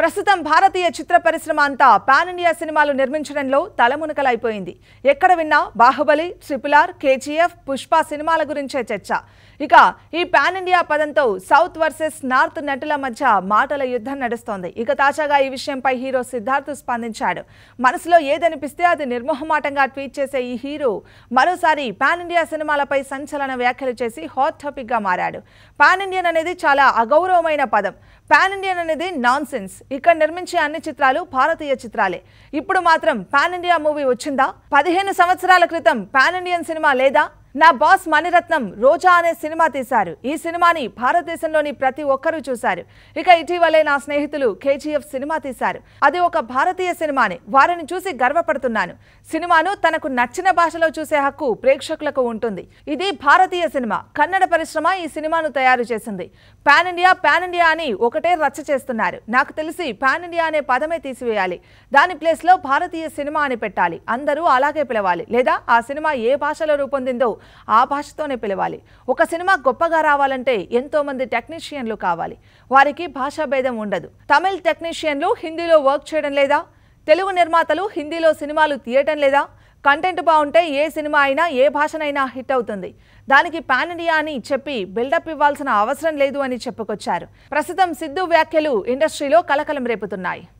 ప్రస్తుతం భారతీయ చిత్ర పరిశ్రమ అంతా పాన్ ఇండియా సినిమాలు నిర్మించడంలో తలమునకలైపోయింది ఎక్కడ విన్నా Baahubali triple R KGF Pushpa సినిమాల గురించే చర్చ ఇక ఈ పాన్ ఇండియా పదంతో సౌత్ వర్సెస్ నార్త్ నటుల మధ్య మాటల యుద్ధం నడుస్తోంది ఇక తాజాగా ఈ విషయంపై హీరో సిద్ధార్థ్ స్పందించాడు మనసులో ఏదనిపిస్తే అది నిర్మోహమాటంగా ట్వీట్ చేసే ఈ హీరో మరోసారి పాన్ ఇండియా సినిమాలపై సంచలన వ్యాఖ్యలు చేసి హాట్ టాపిక్గా మారాడు పాన్ ఇండియన్ అనేది చాలా అగౌరవమైన పదం పాన్ ఇండియన్ అనేది నాన్ సెన్స్ ఇక్కడ నిర్మించే అన్ని చిత్రాలు భారతీయ చిత్రాలే ఇప్పుడు మాత్రం పాన్ ఇండియా మూవీ వచ్చిందా పదిహేను సంవత్సరాల క్రితం పాన్ ఇండియన్ సినిమా లేదా నా బాస్ మణిరత్నం రోజా అనే సినిమా తీశారు ఈ సినిమాని భారతదేశంలోని ప్రతి ఒక్కరూ చూశారు ఇక ఇటీవలే నా స్నేహితులు కేజీఎఫ్ సినిమా తీశారు అది ఒక భారతీయ సినిమాని వారిని చూసి గర్వపడుతున్నాను సినిమాను తనకు నచ్చిన భాషలో చూసే హక్కు ప్రేక్షకులకు ఉంటుంది ఇది భారతీయ సినిమా కన్నడ పరిశ్రమ ఈ సినిమాను తయారు చేసింది పాన్ ఇండియా పాన్ ఇండియా అని ఒకటే రచ్చ చేస్తున్నారు నాకు తెలిసి పాన్ ఇండియా అనే పదమే తీసివేయాలి దాని ప్లేస్లో భారతీయ సినిమా అని పెట్టాలి అందరూ అలాగే పిలవాలి లేదా ఆ సినిమా ఏ భాషలో రూపొందిందో ఆ భాషతోనే పిలవాలి ఒక సినిమా గొప్పగా రావాలంటే ఎంతోమంది టెక్నీషియన్లు కావాలి వారికి భాషా భేదం ఉండదు తమిళ్ టెక్నీషియన్లు హిందీలో వర్క్ చేయడం లేదా తెలుగు నిర్మాతలు హిందీలో సినిమాలు తీయటం లేదా కంటెంట్ బాగుంటే ఏ సినిమా అయినా ఏ భాషనైనా హిట్ అవుతుంది దానికి పాన్ ఇండియా అని చెప్పి బిల్డప్ ఇవ్వాల్సిన అవసరం లేదు అని చెప్పుకొచ్చారు ప్రస్తుతం సిద్ధు వ్యాఖ్యలు ఇండస్ట్రీలో కలకలం రేపుతున్నాయి